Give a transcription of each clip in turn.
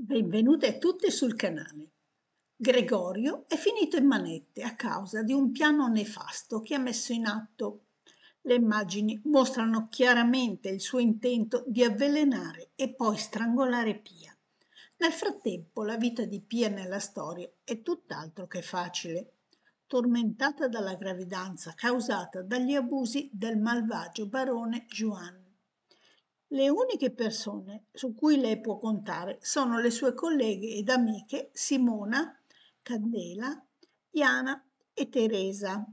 Benvenute tutte sul canale. Gregorio è finito in manette a causa di un piano nefasto che ha messo in atto. Le immagini mostrano chiaramente il suo intento di avvelenare e poi strangolare Pia. Nel frattempo la vita di Pia nella storia è tutt'altro che facile. Tormentata dalla gravidanza causata dagli abusi del malvagio barone Juan le uniche persone su cui lei può contare sono le sue colleghe ed amiche Simona, Candela, Iana e Teresa.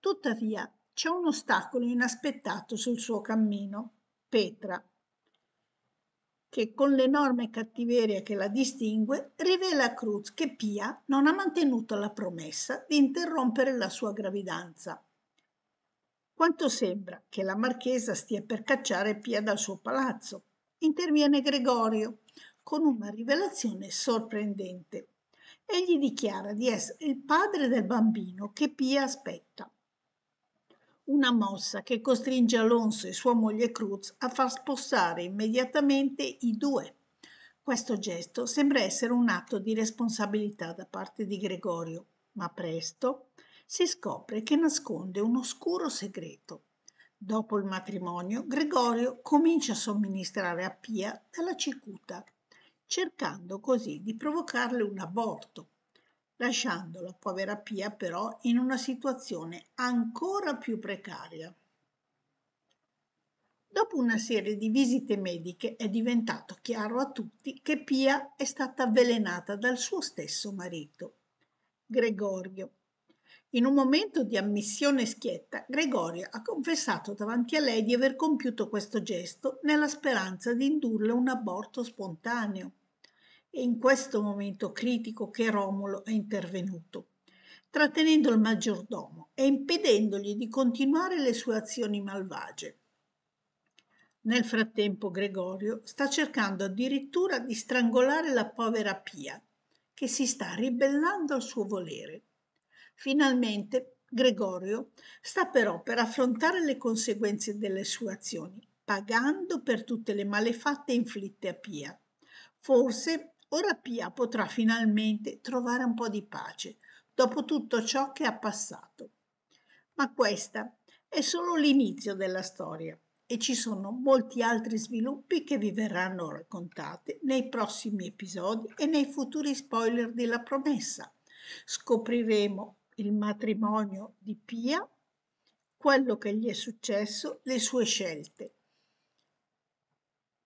Tuttavia c'è un ostacolo inaspettato sul suo cammino, Petra, che con l'enorme cattiveria che la distingue rivela a Cruz che Pia non ha mantenuto la promessa di interrompere la sua gravidanza quanto sembra che la marchesa stia per cacciare Pia dal suo palazzo. Interviene Gregorio con una rivelazione sorprendente. Egli dichiara di essere il padre del bambino che Pia aspetta. Una mossa che costringe Alonso e sua moglie Cruz a far spostare immediatamente i due. Questo gesto sembra essere un atto di responsabilità da parte di Gregorio, ma presto si scopre che nasconde un oscuro segreto. Dopo il matrimonio, Gregorio comincia a somministrare a Pia dalla cicuta, cercando così di provocarle un aborto, lasciando la povera Pia però in una situazione ancora più precaria. Dopo una serie di visite mediche è diventato chiaro a tutti che Pia è stata avvelenata dal suo stesso marito. Gregorio, in un momento di ammissione schietta, Gregorio ha confessato davanti a lei di aver compiuto questo gesto nella speranza di indurle un aborto spontaneo. È in questo momento critico che Romolo è intervenuto, trattenendo il maggiordomo e impedendogli di continuare le sue azioni malvagie. Nel frattempo Gregorio sta cercando addirittura di strangolare la povera Pia, che si sta ribellando al suo volere Finalmente Gregorio sta però per affrontare le conseguenze delle sue azioni, pagando per tutte le malefatte inflitte a Pia. Forse ora Pia potrà finalmente trovare un po' di pace dopo tutto ciò che ha passato. Ma questa è solo l'inizio della storia e ci sono molti altri sviluppi che vi verranno raccontati nei prossimi episodi e nei futuri spoiler della promessa. Scopriremo il matrimonio di Pia, quello che gli è successo, le sue scelte.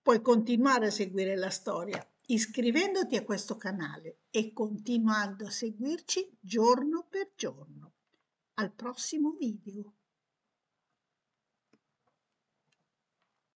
Puoi continuare a seguire la storia iscrivendoti a questo canale e continuando a seguirci giorno per giorno. Al prossimo video!